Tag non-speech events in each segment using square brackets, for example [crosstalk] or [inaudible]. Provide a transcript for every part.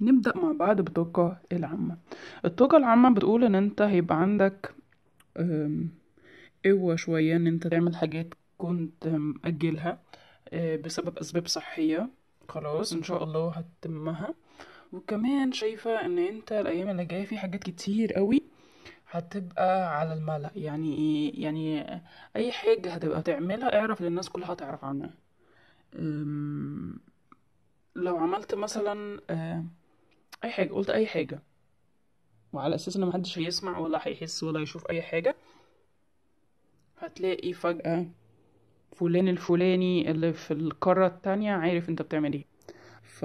نبدأ مع بعض بالطاقة العامة الطاقة العامة بتقول ان انت هيبقى عندك قوة شوية ان انت تعمل حاجات كنت مأجلها آه، بسبب أسباب صحية خلاص ان شاء الله هتتمها وكمان شايفة ان انت الايام اللي جاية في حاجات كتير قوي هتبقى على الملأ يعني ايه يعني اي حاجة هتبقى تعملها اعرف ان الناس كلها هتعرف عنها لو عملت مثلا آه، اي حاجه قلت اي حاجه وعلى اساس ان محدش هيسمع ولا هيحس ولا يشوف اي حاجه هتلاقي فجاه آه. فلان الفلاني اللي في القاره التانية عارف انت بتعمل ايه ف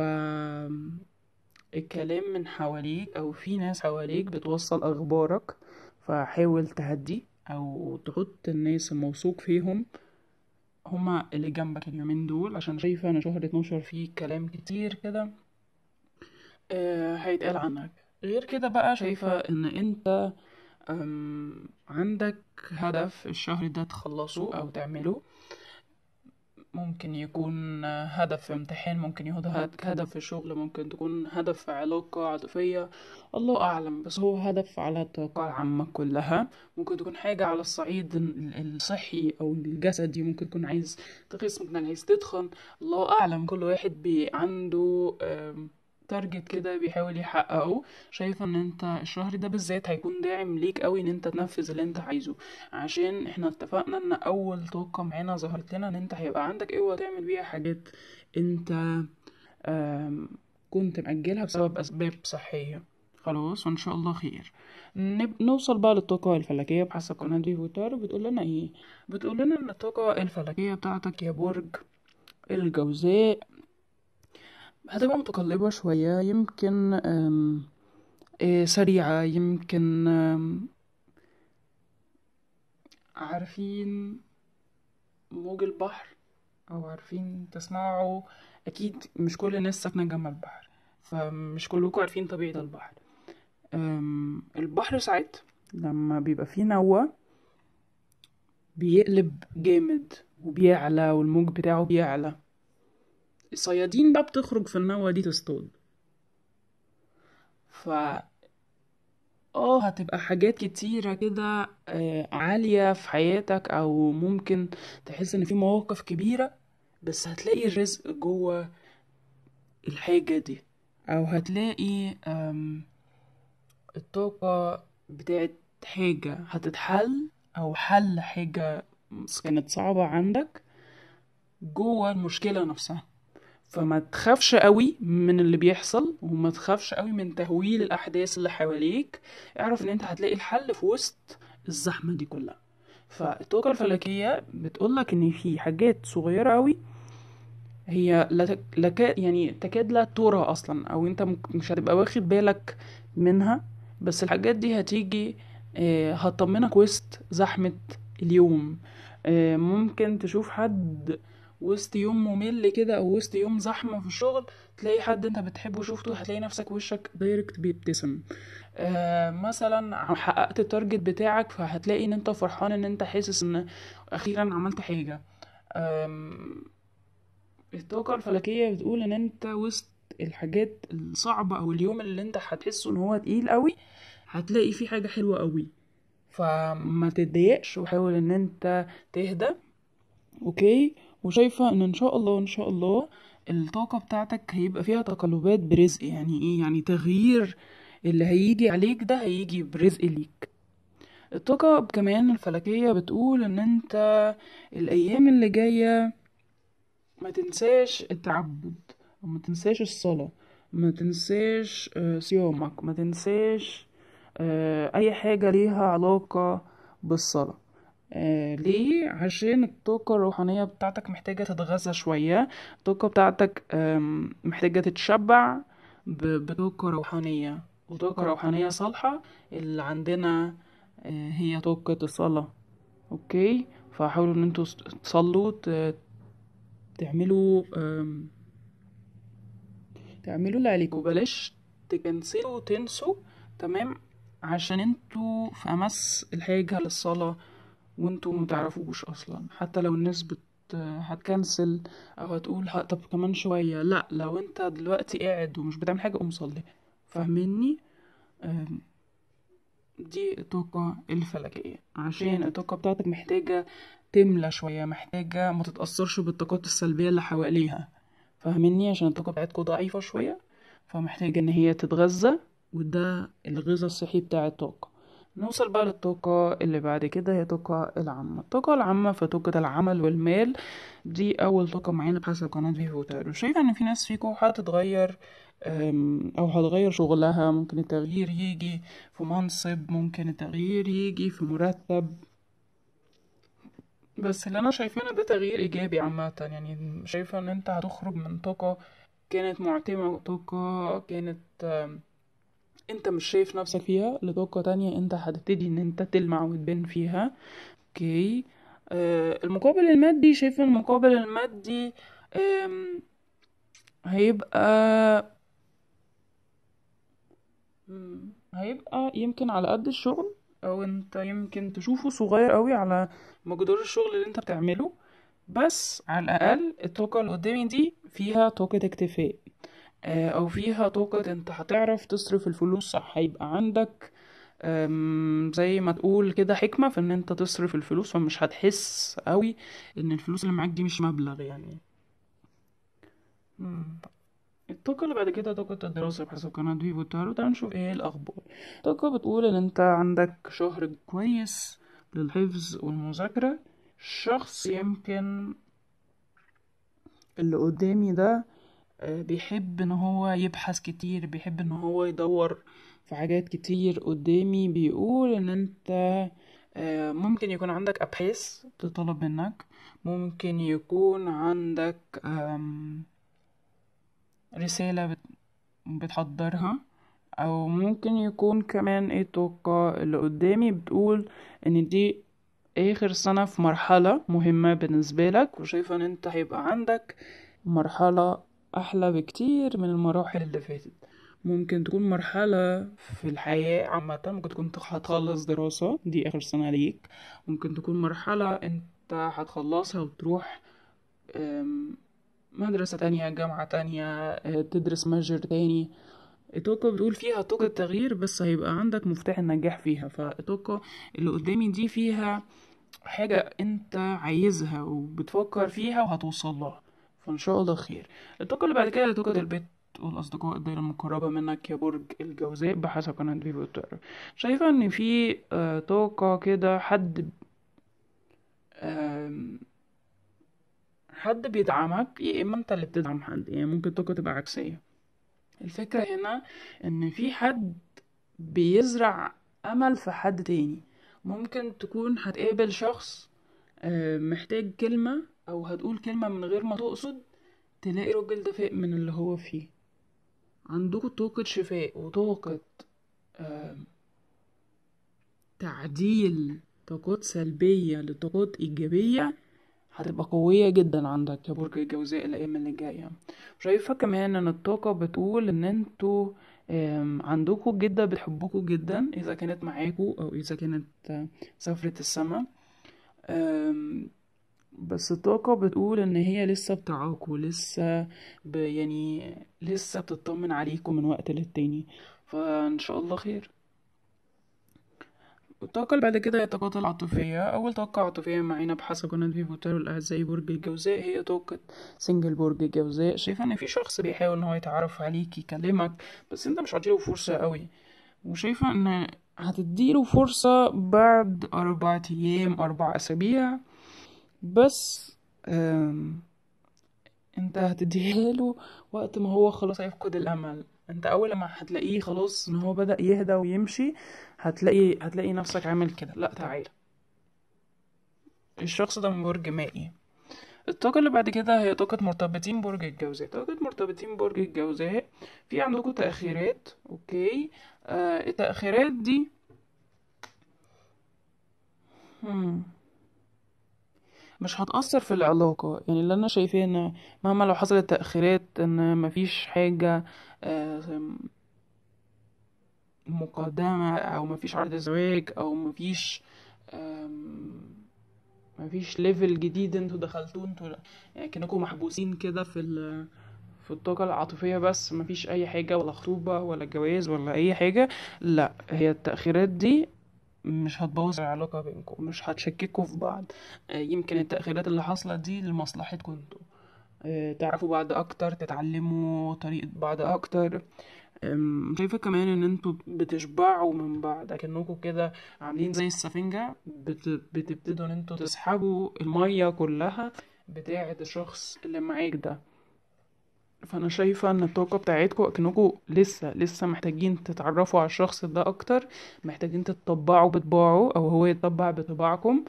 الكلام من حواليك او في ناس حواليك بتوصل اخبارك فحاول تهدي او تحط الناس الموثوق فيهم هما اللي جنبك اليومين دول عشان شايفة أنا شهر اتنشر فيه كلام كتير كده آه، هيتقال عنك غير كده بقى شايفة إن أنت عندك هدف الشهر ده تخلصه أو تعمله ممكن يكون هدف في امتحان ممكن يكون هدف في شغل ممكن تكون هدف في علاقة عاطفية الله أعلم بس هو هدف على الطاقة العامة كلها ممكن تكون حاجة على الصعيد الصحي أو الجسدي ممكن تكون عايز تخس ممكن عايز تتخن الله أعلم كل واحد بي عنده تارجت كده بيحاول يحققه شايفه ان انت الشهر ده بالذات هيكون داعم ليك قوي ان انت تنفذ اللي انت عايزه عشان احنا اتفقنا ان اول طاقه معانا ظهرت لنا ان انت هيبقى عندك قوه تعمل بيها حاجات انت كنت مأجلها بسبب اسباب صحيه خلاص وان شاء الله خير نب... نوصل بقى للطاقة الفلكية بحسب قناة فيفو بتقول لنا ايه بتقول لنا ان الطاقة الفلكية بتاعتك يا برج الجوزاء هتبقى متقلبة شوية يمكن آه، سريعة يمكن عارفين موج البحر أو عارفين تسمعوا أكيد مش كل الناس ساكنة جنب البحر فمش كلكم عارفين طبيعة البحر البحر ساعات لما بيبقى فيه نوة بيقلب جامد وبيعلى والموج بتاعه بيعلى الصيادين بقى بتخرج في النوة دي تصطاد ف اه هتبقى حاجات كتيرة كده آه، عالية في حياتك او ممكن تحس ان في مواقف كبيرة بس هتلاقي الرزق جوه الحاجة دي او هتلاقي الطاقة بتاعت حاجة هتتحل او حل حاجة كانت صعبة عندك جوه المشكلة نفسها فما تخافش قوي من اللي بيحصل وما تخافش قوي من تهويل الاحداث اللي حواليك اعرف ان انت هتلاقي الحل في وسط الزحمه دي كلها فالتوكة الفلكية بتقولك ان في حاجات صغيرة قوي هي لك لك يعني تكاد لا ترى اصلا او انت مش هتبقى واخد بالك منها بس الحاجات دي هتيجي آه، هتطمنك وسط زحمة اليوم آه، ممكن تشوف حد وسط يوم ممل كده او وسط يوم زحمه في الشغل تلاقي حد انت بتحبه شفته هتلاقي نفسك وشك دايركت بيبتسم آه مثلا حققت التارجت بتاعك فهتلاقي ان انت فرحان ان انت حاسس ان اخيرا عملت حاجه الطاقه الفلكيه بتقول ان انت وسط الحاجات الصعبه او اليوم اللي انت هتحسه ان هو تقيل قوي هتلاقي فيه حاجه حلوه قوي فما تتضايقش وحاول ان انت تهدى اوكي وشايفة ان ان شاء الله ان شاء الله الطاقة بتاعتك هيبقى فيها تقلبات برزق يعني ايه يعني تغيير اللي هيجي عليك ده هيجي برزق ليك الطاقة كمان الفلكية بتقول ان انت الايام اللي جاية ما تنساش التعبد وما تنساش الصلاة ما تنساش آه، صيامك ما تنساش آه، اي حاجة ليها علاقة بالصلاة آه، ليه عشان الطاقة الروحانية بتاعتك محتاجة تتغذى شوية الطاقة بتاعتك محتاجة تتشبع بطاقة روحانية وطاقة روحانية صالحة اللي عندنا آه، هي طاقة الصلاة اوكي فحاولوا ان انتوا تصلوا تعملوا تعملوا اللي عليكم بلاش تكنسلوا وتنسوا تمام عشان انتوا في امس الحاجة للصلاة وانتوا ما تعرفوش اصلا حتى لو الناس بت هتكنسل او هتقول طب كمان شويه لا لو انت دلوقتي قاعد ومش بتعمل حاجه قوم صلي فاهمني دي الطاقة الفلكية عشان يعني الطاقة بتاعتك محتاجة تملى شوية محتاجة ما تتأثرش بالطاقات السلبية اللي حواليها فاهمني عشان الطاقة بتاعتكوا ضعيفة شوية فمحتاجة ان هي تتغذى وده الغذاء الصحي بتاع الطاقة نوصل بقى للطاقة اللي بعد كده هي الطاقة العامة الطاقة العامة في طاقة العمل والمال دي أول طاقة معانا بحسب قناة فيفو تارو شايفة إن في ناس فيكو هتتغير أو هتغير شغلها ممكن التغيير يجي في منصب ممكن التغيير يجي في مرتب بس اللي أنا شايفينه ده تغيير إيجابي عامة يعني شايفة إن أنت هتخرج من طاقة كانت معتمة طاقة كانت انت مش شايف نفسك فيها لطاقة تانية انت هتبتدي ان انت تلمع وتبان فيها اوكي آه المقابل المادي شايف المقابل المادي هيبقى هيبقى يمكن على قد الشغل او انت يمكن تشوفه صغير قوي على مقدار الشغل اللي انت بتعمله بس على الاقل الطاقه اللي قدامي دي فيها طاقه اكتفاء آه، او فيها طاقة انت هتعرف تصرف الفلوس صح هيبقى عندك زي ما تقول كده حكمة في ان انت تصرف الفلوس فمش هتحس قوي ان الفلوس اللي معاك دي مش مبلغ يعني الطاقة اللي بعد كده طاقة الدراسة بحسب قناة فيفو تارو تعال نشوف ايه الأخبار الطاقة بتقول إن أنت عندك شهر كويس للحفظ والمذاكرة شخص يمكن اللي قدامي ده آه، بيحب ان هو يبحث كتير بيحب ان هو يدور في حاجات كتير قدامي بيقول ان انت آه، ممكن يكون عندك ابحاث تطلب منك ممكن يكون عندك رسالة بتحضرها او ممكن يكون كمان ايه توقع اللي قدامي بتقول ان دي اخر سنة في مرحلة مهمة بالنسبة لك وشايفة ان انت هيبقى عندك مرحلة أحلى بكتير من المراحل اللي فاتت ممكن تكون مرحلة في الحياة عامة ممكن تكون هتخلص دراسة دي آخر سنة ليك ممكن تكون مرحلة انت هتخلصها وتروح مدرسة تانية جامعة تانية آه، تدرس ماجر تاني اتوكا بتقول فيها اتوكا التغيير بس هيبقى عندك مفتاح النجاح فيها فاتوكا اللي قدامي دي فيها حاجة انت عايزها وبتفكر فيها وهتوصل لها فان شاء الله خير الطاقه اللي بعد كده طاقه البيت والأصدقاء الدايرة المقربة منك يا برج الجوزاء بحسب قناة فيفو بتقرا شايفة إن في آه، طاقة كده حد حد بيدعمك يا إما أنت اللي بتدعم حد يعني ممكن الطاقة تبقى عكسية الفكرة هنا إن في حد بيزرع أمل في حد تاني ممكن تكون هتقابل شخص آه، محتاج كلمة او هتقول كلمة من غير ما تقصد تلاقي الراجل ده فاق من اللي هو فيه عندكم طاقة شفاء وطاقة تعديل طاقات سلبية لطاقات إيجابية هتبقى قوية جدا عندك يا برج الجوزاء الأيام اللي جاية شايفة كمان إن الطاقة بتقول إن انتوا عندكو جدة بتحبكوا جدا إذا كانت معاكو أو إذا كانت آه، سفرة السما بس الطاقة بتقول ان هي لسه بتاعاكوا لسه ب... يعني لسه بتطمن عليكم من وقت للتاني فان شاء الله خير الطاقة اللي بعد كده هي الطاقات العاطفية أول طاقة عاطفية معانا بحسب قناة فيفوتارو الأعزائي برج الجوزاء هي طاقة سنجل برج الجوزاء شايفة إن في شخص بيحاول إن هو يتعرف عليك يكلمك بس أنت مش هتديله فرصة قوي وشايفة إن هتديله فرصة بعد أربعة أيام أربع أسابيع بس انت هتديها له وقت ما هو خلاص هيفقد الامل انت اول ما هتلاقيه خلاص ان هو بدا يهدى ويمشي هتلاقي هتلاقي نفسك عامل كده لا تعالى الشخص ده من برج مائي الطاقة اللي بعد كده هي طاقة مرتبطين برج الجوزاء طاقة مرتبطين برج الجوزاء في عندكم تأخيرات اوكي آه التأخيرات دي هم. مش هتأثر في العلاقة يعني اللي أنا شايفاه إن مهما لو حصلت تأخيرات إن مفيش حاجة مقدمة أو مفيش عرض زواج أو مفيش مفيش ليفل جديد انتوا دخلتوه انتوا يعني كأنكم محبوسين كده في ال في الطاقة العاطفية بس مفيش أي حاجة ولا خطوبة ولا جواز ولا أي حاجة لأ هي التأخيرات دي مش هتبوظ العلاقة بينكم مش هتشككوا في بعض آه، يمكن التأخيرات اللي حاصلة دي لمصلحتكم انتوا آه، تعرفوا بعض اكتر تتعلموا طريقة بعض اكتر شايفة كمان ان انتوا بتشبعوا من بعض أكنكوا كده عاملين زي السفنجة بتبتدوا ان انتوا تسحبوا المية كلها بتاعة الشخص اللي معاك ده فانا شايفه ان الطاقه بتاعتكم اكنكم لسه لسه محتاجين تتعرفوا على الشخص ده اكتر محتاجين تتطبعوا بطباعه او هو يتطبع بطباعكم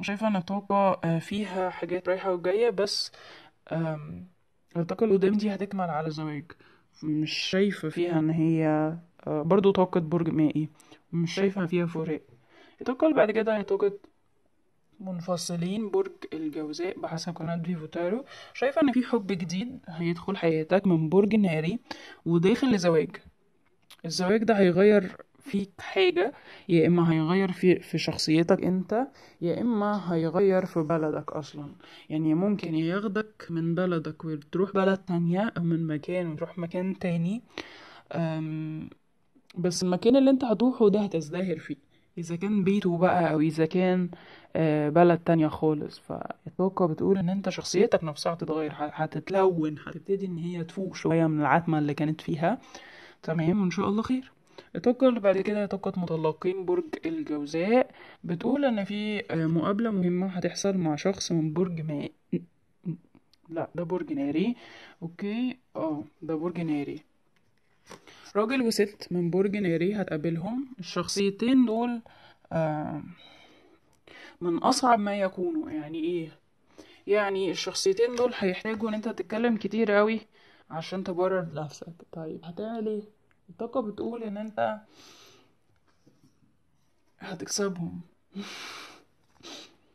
شايفه ان الطاقه آه، فيها حاجات رايحه وجايه بس الطاقه اللي قدام دي هتكمل على زواج مش شايفه فيها ان هي آه، برضو طاقه برج مائي مش شايفه فيها فراق الطاقه اللي بعد كده هي طاقه منفصلين برج الجوزاء بحسب قناة تارو شايفة ان في حب جديد هيدخل حياتك من برج ناري وداخل لزواج الزواج ده هيغير فيك حاجة يا إما هيغير في, في شخصيتك أنت يا إما هيغير في بلدك أصلا يعني ممكن ياخدك من بلدك وتروح بلد تانية أو من مكان وتروح مكان تاني بس المكان اللي أنت هتروحه ده هتزدهر فيه اذا كان بيته بقى او اذا كان آه، بلد تانية خالص فالطاقة بتقول ان انت شخصيتك نفسها هتتغير هتتلون هتبتدي ان هي تفوق شوية من العتمة اللي كانت فيها تمام وان شاء الله خير الطاقة اللي بعد كده طاقة مطلقين برج الجوزاء بتقول ان في آه، مقابلة مهمة هتحصل مع شخص من برج ماء لا ده برج ناري اوكي اه ده برج ناري راجل وست من برج ناري هتقابلهم الشخصيتين دول من أصعب ما يكونوا يعني إيه يعني الشخصيتين دول هيحتاجوا إن أنت تتكلم كتير قوي عشان تبرر نفسك طيب هتعمل إيه الطاقة بتقول إن أنت هتكسبهم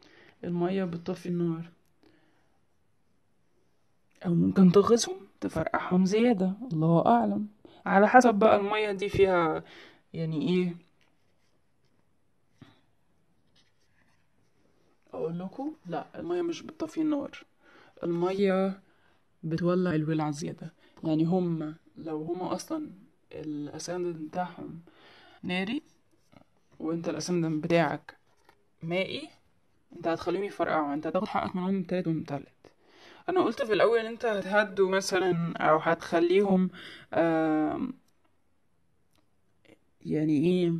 [laughs] المية بتطفي النار أو ممكن تغيظهم تفرقعهم زيادة الله أعلم على حسب بقى المية دي فيها يعني ايه اقول لكم لا المية مش بتطفي النار المية بتولع الولع زيادة يعني هم لو هما اصلا الاساندن بتاعهم ناري وانت الاساندن بتاعك مائي انت هتخليهم يفرقعوا يعني انت هتاخد حقك منهم ومن ومتلت انا قلت في الاول انت هتهدوا مثلا او هتخليهم يعني ايه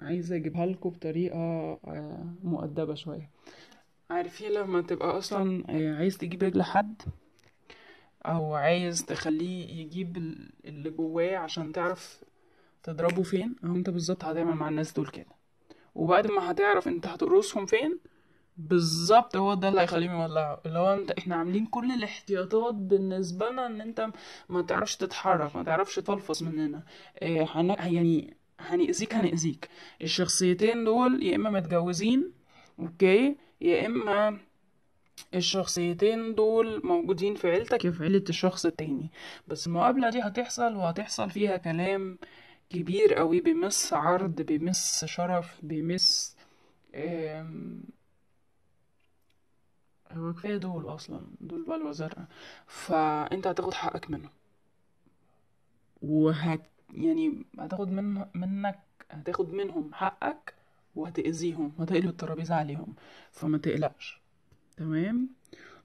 عايزه اجيبها لكم بطريقه مؤدبه شويه عارفين لما تبقى اصلا آه، عايز تجيب رجل حد او عايز تخليه يجيب اللي جواه عشان تعرف تضربه فين او انت بالظبط هتعمل مع الناس دول كده وبعد ما هتعرف انت هتقرصهم فين بالظبط هو ده اللي هيخليهم يولعوا اللي هو انت احنا عاملين كل الاحتياطات بالنسبه لنا ان انت ما تعرفش تتحرك ما تعرفش تلفظ مننا إيه حن... يعني هنأذيك هنأذيك الشخصيتين دول يا اما متجوزين اوكي يا اما الشخصيتين دول موجودين في عيلتك في عيلة الشخص التاني بس المقابلة دي هتحصل وهتحصل فيها كلام كبير قوي بيمس عرض بيمس شرف بيمس هو كفايه دول اصلا دول بلوى الوزارة فانت هتاخد حقك منهم وهت يعني هتاخد من منك هتاخد منهم حقك وهتأذيهم وهتقلب الترابيزة عليهم فما تقلقش تمام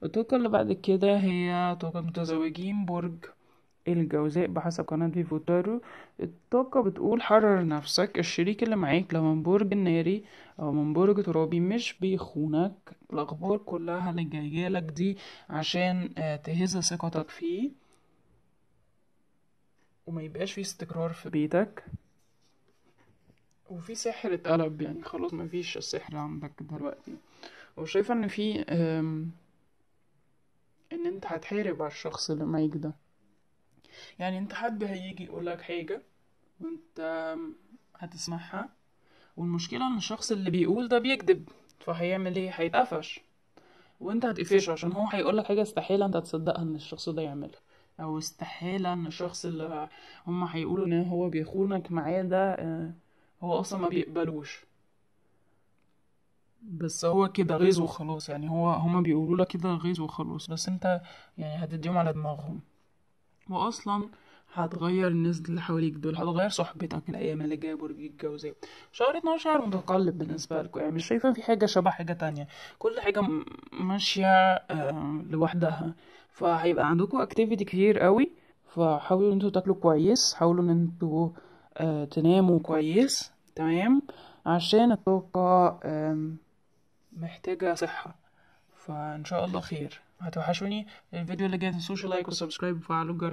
الطاقة اللي بعد كده هي طاقة متزوجين برج الجوزاء بحسب قناة فيفوتارو الطاقة بتقول حرر نفسك الشريك اللي معاك لو من برج ناري أو من برج ترابي مش بيخونك الأخبار كلها اللي جايالك دي عشان آه، تهز ثقتك فيه وما يبقاش في استقرار في بيتك وفي سحر اتقلب يعني خلاص مفيش السحر عندك دلوقتي وشايفة ان في ان انت هتحارب على الشخص اللي معاك ده يعني انت حد هيجي يقولك حاجة وانت هتسمعها والمشكلة ان الشخص اللي بيقول ده بيكذب فهيعمل ايه هيتقفش وانت هتقفشه عشان هو هيقولك حاجة استحالة انت تصدقها ان الشخص ده يعملها او استحالة ان الشخص اللي هم هيقولوا ان هو بيخونك معاه ده آه، هو اصلا ما بيقبلوش بس هو كده غيظ وخلاص يعني هو هما بيقولوا لك كده غيظ وخلاص بس انت يعني هتديهم على دماغهم واصلا هتغير الناس اللي حواليك دول هتغير صحبتك الايام اللي جايه برج الجوزاء شهر 12 شهر متقلب بالنسبه لكم يعني مش شايفين في حاجه شبه حاجه تانية كل حاجه ماشيه آه، لوحدها فهيبقى عندكم اكتيفيتي كتير قوي فحاولوا ان انتوا تاكلوا كويس حاولوا ان انتوا آه، تناموا كويس تمام عشان الطاقه محتاجه صحه فان شاء الله خير هتوحشوني الفيديو اللي جاي تنسوش لايك وسبسكرايب وفعلوا الجرس